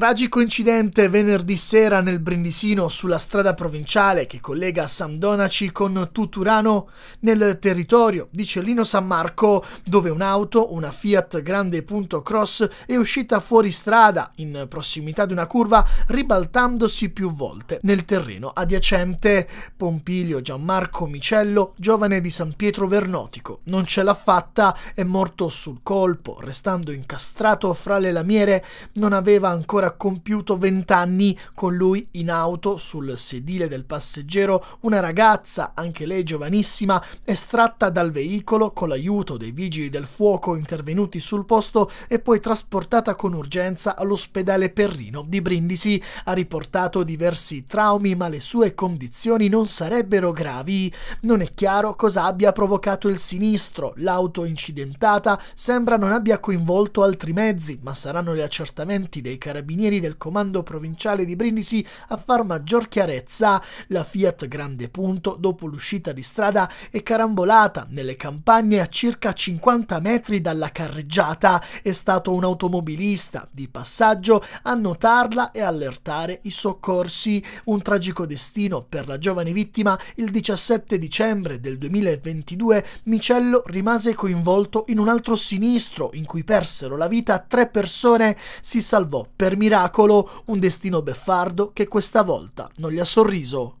Tragico incidente venerdì sera nel Brindisino sulla strada provinciale che collega San Donaci con Tuturano nel territorio di Cellino San Marco dove un'auto, una Fiat Grande Punto Cross, è uscita fuori strada in prossimità di una curva ribaltandosi più volte nel terreno adiacente. Pompilio Gianmarco Micello, giovane di San Pietro Vernotico, non ce l'ha fatta, è morto sul colpo, restando incastrato fra le lamiere, non aveva ancora aver compiuto vent'anni con lui in auto sul sedile del passeggero una ragazza, anche lei giovanissima, estratta dal veicolo con l'aiuto dei vigili del fuoco intervenuti sul posto e poi trasportata con urgenza all'ospedale Perrino di Brindisi. Ha riportato diversi traumi ma le sue condizioni non sarebbero gravi. Non è chiaro cosa abbia provocato il sinistro. L'auto incidentata sembra non abbia coinvolto altri mezzi ma saranno gli accertamenti dei carabinieri carabinieri del comando provinciale di Brindisi a far maggior chiarezza. La Fiat Grande Punto, dopo l'uscita di strada, è carambolata nelle campagne a circa 50 metri dalla carreggiata. È stato un automobilista di passaggio a notarla e allertare i soccorsi. Un tragico destino per la giovane vittima. Il 17 dicembre del 2022 Micello rimase coinvolto in un altro sinistro in cui persero la vita tre persone. Si salvò per miracolo miracolo, un destino beffardo che questa volta non gli ha sorriso.